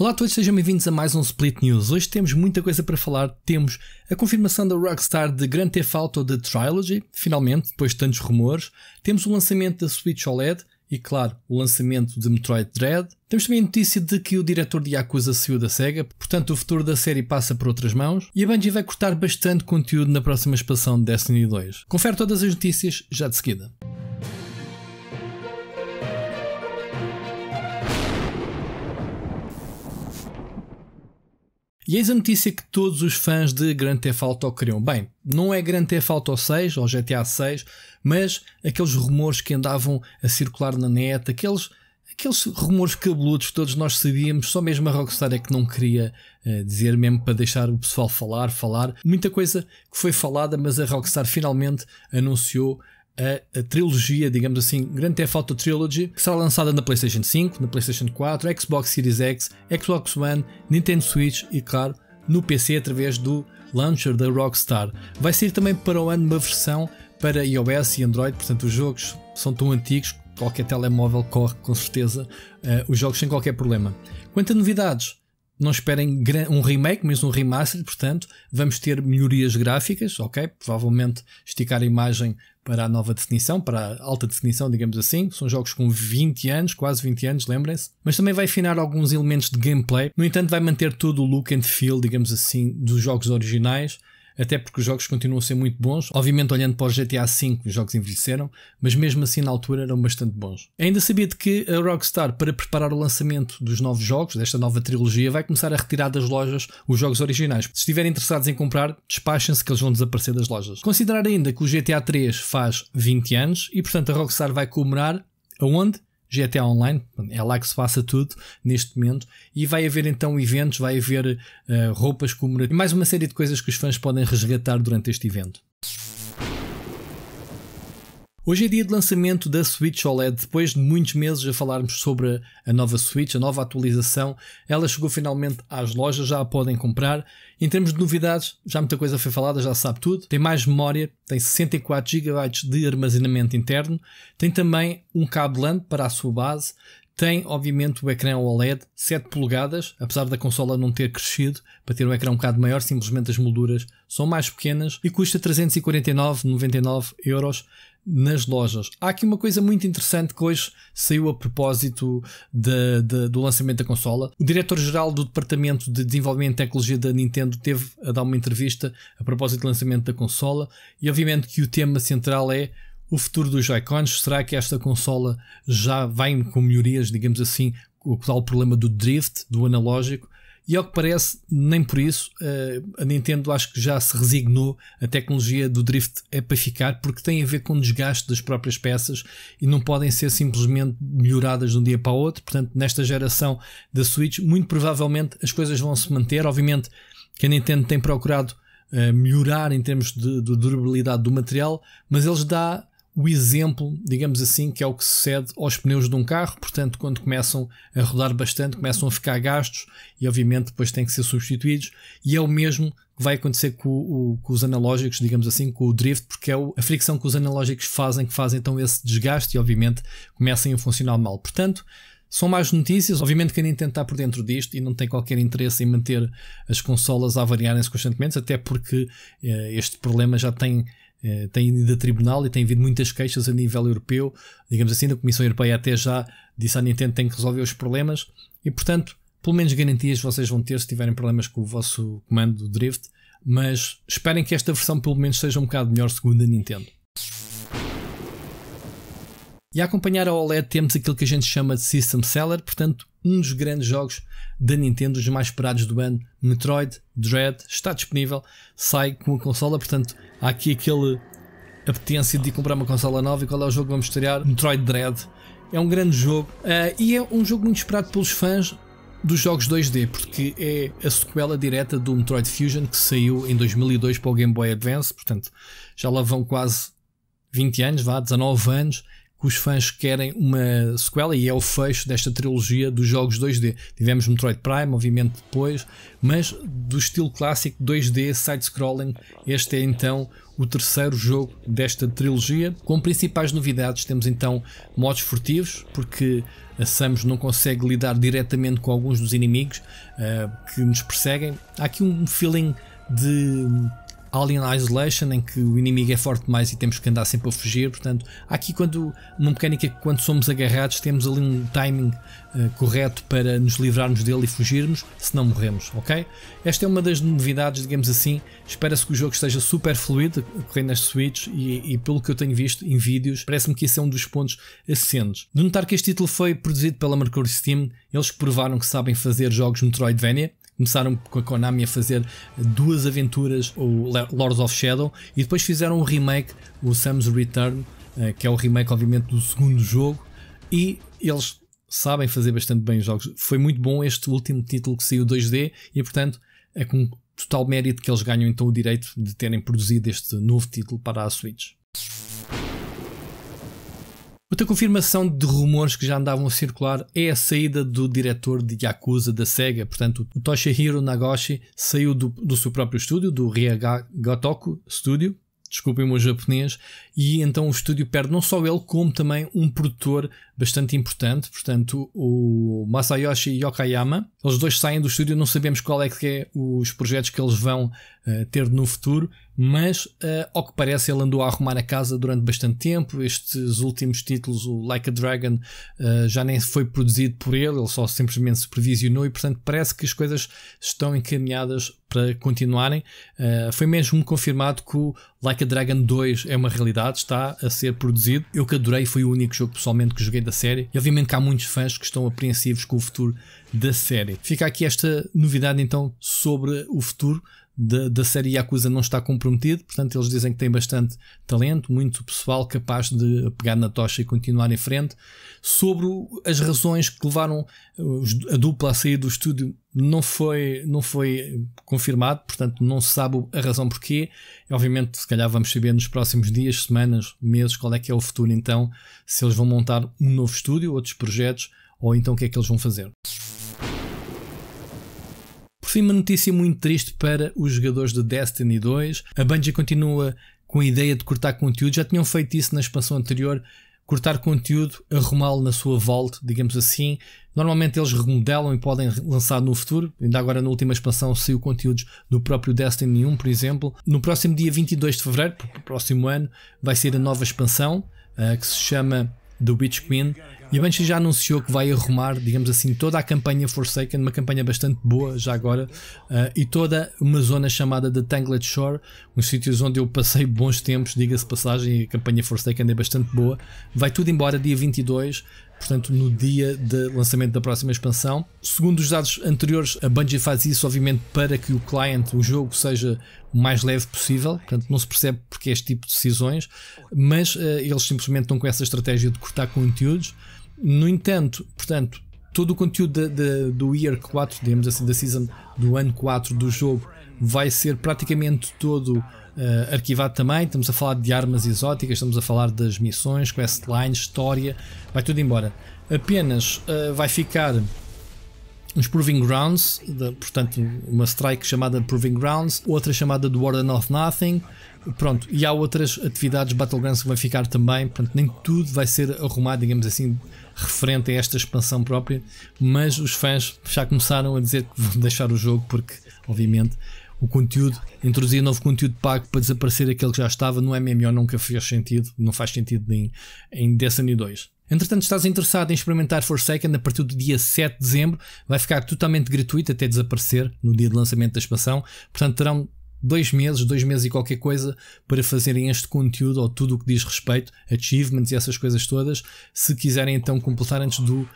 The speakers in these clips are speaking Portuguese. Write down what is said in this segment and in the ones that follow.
Olá a todos, sejam bem-vindos a mais um Split News. Hoje temos muita coisa para falar. Temos a confirmação da Rockstar de Grand Theft Auto The Trilogy, finalmente, depois de tantos rumores. Temos o lançamento da Switch OLED e, claro, o lançamento de Metroid Dread. Temos também a notícia de que o diretor de Yakuza saiu da SEGA, portanto o futuro da série passa por outras mãos, e a Bungie vai cortar bastante conteúdo na próxima expansão de Destiny 2. Confere todas as notícias já de seguida. E eis a notícia que todos os fãs de Grand Theft Auto queriam. Bem, não é Grand Theft Auto 6 ou GTA 6, mas aqueles rumores que andavam a circular na net, aqueles aqueles rumores cabeludos que todos nós sabíamos, só mesmo a Rockstar é que não queria uh, dizer, mesmo para deixar o pessoal falar, falar. Muita coisa que foi falada, mas a Rockstar finalmente anunciou a, a, trilogia, digamos assim, Grand Theft Auto Trilogy, que será lançada na PlayStation 5, na PlayStation 4, Xbox Series X, Xbox One, Nintendo Switch e, claro, no PC através do launcher da Rockstar. Vai sair também para o ano uma versão para iOS e Android, portanto, os jogos são tão antigos que qualquer telemóvel corre com certeza uh, os jogos sem qualquer problema. Quanto a novidades, não esperem um remake, mas um remaster, portanto, vamos ter melhorias gráficas, ok? Provavelmente esticar a imagem para a nova definição, para a alta definição, digamos assim. São jogos com 20 anos, quase 20 anos, lembrem-se. Mas também vai afinar alguns elementos de gameplay. No entanto, vai manter todo o look and feel, digamos assim, dos jogos originais até porque os jogos continuam a ser muito bons. Obviamente, olhando para o GTA V, os jogos envelheceram, mas mesmo assim na altura eram bastante bons. Ainda sabia de que a Rockstar, para preparar o lançamento dos novos jogos, desta nova trilogia, vai começar a retirar das lojas os jogos originais. Se estiverem interessados em comprar, despachem-se que eles vão desaparecer das lojas. Considerar ainda que o GTA 3 faz 20 anos e, portanto, a Rockstar vai comemorar aonde? GTA Online, é lá que se passa tudo neste momento, e vai haver então eventos, vai haver uh, roupas comemorativas e mais uma série de coisas que os fãs podem resgatar durante este evento. Hoje é dia de lançamento da Switch OLED. Depois de muitos meses a falarmos sobre a nova Switch, a nova atualização, ela chegou finalmente às lojas, já a podem comprar. Em termos de novidades, já muita coisa foi falada, já sabe tudo. Tem mais memória, tem 64 GB de armazenamento interno, tem também um cabo LAN para a sua base, tem, obviamente, o ecrã OLED 7 polegadas, apesar da consola não ter crescido para ter um ecrã um bocado maior, simplesmente as molduras são mais pequenas e custa 349,99 euros nas lojas. Há aqui uma coisa muito interessante que hoje saiu a propósito de, de, do lançamento da consola. O diretor-geral do Departamento de Desenvolvimento e Tecnologia da Nintendo teve a dar uma entrevista a propósito do lançamento da consola e obviamente que o tema central é o futuro dos Joy-Cons? Será que esta consola já vem com melhorias, digamos assim, com o tal problema do drift, do analógico? E ao que parece, nem por isso, eh, a Nintendo acho que já se resignou. A tecnologia do drift é para ficar porque tem a ver com o desgaste das próprias peças e não podem ser simplesmente melhoradas de um dia para o outro. Portanto, nesta geração da Switch, muito provavelmente as coisas vão se manter. Obviamente que a Nintendo tem procurado eh, melhorar em termos de, de durabilidade do material, mas eles dá o exemplo, digamos assim, que é o que sucede aos pneus de um carro. Portanto, quando começam a rodar bastante, começam a ficar gastos e, obviamente, depois têm que ser substituídos. E é o mesmo que vai acontecer com, o, com os analógicos, digamos assim, com o drift, porque é a fricção que os analógicos fazem que fazem então esse desgaste e, obviamente, começam a funcionar mal. Portanto, são más notícias. Obviamente que a Nintendo está por dentro disto e não tem qualquer interesse em manter as consolas a variarem-se constantemente, até porque eh, este problema já tem eh, tem ido a tribunal e tem havido muitas queixas a nível europeu, digamos assim, da Comissão Europeia até já disse à Nintendo que tem que resolver os problemas e, portanto, pelo menos garantias vocês vão ter se tiverem problemas com o vosso comando do Drift, mas esperem que esta versão pelo menos seja um bocado melhor segundo a Nintendo. E a acompanhar a OLED temos aquilo que a gente chama de System Seller, portanto, um dos grandes jogos da Nintendo, os mais esperados do ano, Metroid Dread, está disponível, sai com a consola, portanto, há aqui aquele apetência de comprar uma consola nova e qual é o jogo que vamos estrear? Metroid Dread. É um grande jogo uh, e é um jogo muito esperado pelos fãs dos jogos 2D, porque é a sequela direta do Metroid Fusion que saiu em 2002 para o Game Boy Advance, portanto, já lá vão quase 20 anos, vá, 19 anos que os fãs querem uma sequela e é o fecho desta trilogia dos jogos 2D. Tivemos Metroid Prime, obviamente, depois, mas do estilo clássico 2D side-scrolling, este é então o terceiro jogo desta trilogia. Com principais novidades, temos então modos furtivos, porque a Samus não consegue lidar diretamente com alguns dos inimigos uh, que nos perseguem. Há aqui um feeling de Alien Isolation, em que o inimigo é forte demais e temos que andar sempre a fugir. Portanto, há aqui quando, uma mecânica que quando somos agarrados temos ali um timing uh, correto para nos livrarmos dele e fugirmos, se não morremos, ok? Esta é uma das novidades, digamos assim. Espera-se que o jogo esteja super fluido, correndo nas Switch e, e, pelo que eu tenho visto em vídeos, parece-me que esse é um dos pontos ascendentes. De notar que este título foi produzido pela Mercury Steam, eles provaram que sabem fazer jogos Metroidvania começaram com a Konami a fazer duas aventuras, o Lords of Shadow, e depois fizeram um remake, o Sam's Return, eh, que é o remake, obviamente, do segundo jogo, e eles sabem fazer bastante bem os jogos. Foi muito bom este último título que saiu 2D, e portanto é com total mérito que eles ganham então o direito de terem produzido este novo título para a Switch. Outra confirmação de rumores que já andavam a circular é a saída do diretor de Yakuza da SEGA. Portanto, o Toshihiro Nagoshi saiu do, do seu próprio estúdio, do Ryaga Gotoku Studio, desculpem o meu japonês, e então o estúdio perde não só ele, como também um produtor bastante importante, portanto, o Masayoshi Yokayama. Eles dois saem do estúdio, não sabemos qual é que é os projetos que eles vão uh, ter no futuro, mas uh, ao que parece ele andou a arrumar a casa durante bastante tempo. Estes últimos títulos, o Like a Dragon, uh, já nem foi produzido por ele, ele só simplesmente supervisionou e, portanto, parece que as coisas estão encaminhadas para continuarem. Uh, foi mesmo confirmado que o Like a Dragon 2 é uma realidade, está a ser produzido. Eu que adorei, foi o único jogo pessoalmente que joguei da série. E obviamente que há muitos fãs que estão apreensivos com o futuro da série. Fica aqui esta novidade então sobre o futuro da, da série Yakuza não está comprometido, portanto eles dizem que tem bastante talento, muito pessoal capaz de pegar na tocha e continuar em frente. Sobre as razões que levaram uh, a dupla a sair do estúdio não foi, não foi confirmado, portanto não se sabe a razão porquê. Obviamente, se calhar vamos saber nos próximos dias, semanas, meses, qual é que é o futuro então, se eles vão montar um novo estúdio, outros projetos, ou então o que é que eles vão fazer. Foi uma notícia muito triste para os jogadores de Destiny 2. A Bungie continua com a ideia de cortar conteúdo. Já tinham feito isso na expansão anterior. Cortar conteúdo, arrumá-lo na sua vault, digamos assim. Normalmente eles remodelam e podem lançar no futuro. Ainda agora na última expansão saiu conteúdos do próprio Destiny 1, por exemplo. No próximo dia 22 de Fevereiro, próximo ano, vai ser a nova expansão, eh, que se chama The Witch Queen e a Banshee já anunciou que vai arrumar, digamos assim, toda a campanha Forsaken, uma campanha bastante boa já agora, uh, e toda uma zona chamada de Tangled Shore, uns sítios onde eu passei bons tempos, diga-se passagem, e a campanha Forsaken é bastante boa. Vai tudo embora dia 22, portanto, no dia de lançamento da próxima expansão. Segundo os dados anteriores, a Bungie faz isso, obviamente, para que o cliente, o jogo, seja o mais leve possível, portanto, não se percebe porque este tipo de decisões, mas uh, eles simplesmente estão com essa estratégia de cortar conteúdos. No entanto, portanto, todo o conteúdo de, de, do Year 4, digamos assim, da Season, do ano 4 do jogo, vai ser praticamente todo uh, arquivado também. Estamos a falar de armas exóticas, estamos a falar das missões, questlines, história, vai tudo embora. Apenas uh, vai ficar os Proving Grounds, de, portanto, uma strike chamada Proving Grounds, outra chamada The Warden of Nothing, pronto, e há outras atividades Battlegrounds que vão ficar também, portanto, nem tudo vai ser arrumado, digamos assim, referente a esta expansão própria, mas os fãs já começaram a dizer que vão deixar o jogo porque, obviamente, o conteúdo, introduzir novo conteúdo pago para desaparecer aquele que já estava no MMO nunca fez sentido, não faz sentido nem em Destiny 2. Entretanto, estás interessado em experimentar Forsaken a partir do dia 7 de dezembro, vai ficar totalmente gratuito até desaparecer no dia de lançamento da expansão, portanto terão dois meses, dois meses e qualquer coisa para fazerem este conteúdo ou tudo o que diz respeito, achievements e essas coisas todas, se quiserem então completar antes, do, uh,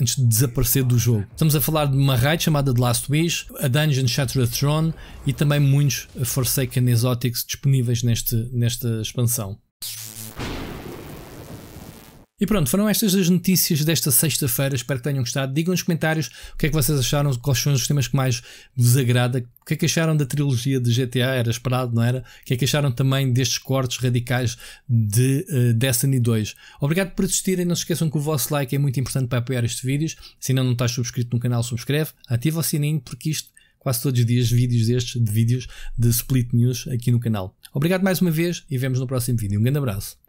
antes de desaparecer do jogo. Estamos a falar de uma raid chamada The Last Wish, a Dungeon Shattered Throne e também muitos Forsaken Exotics disponíveis neste, nesta expansão. E pronto, foram estas as notícias desta sexta-feira. Espero que tenham gostado. Digam nos comentários o que é que vocês acharam, quais são os temas que mais vos agrada, o que é que acharam da trilogia de GTA, era esperado, não era? O que é que acharam também destes cortes radicais de uh, Destiny 2? Obrigado por assistirem. Não se esqueçam que o vosso like é muito importante para apoiar estes vídeos. Se ainda não estás subscrito no canal, subscreve, ativa o sininho, porque isto quase todos os dias vídeos destes, de vídeos de Split News aqui no canal. Obrigado mais uma vez e vemos no próximo vídeo. Um grande abraço.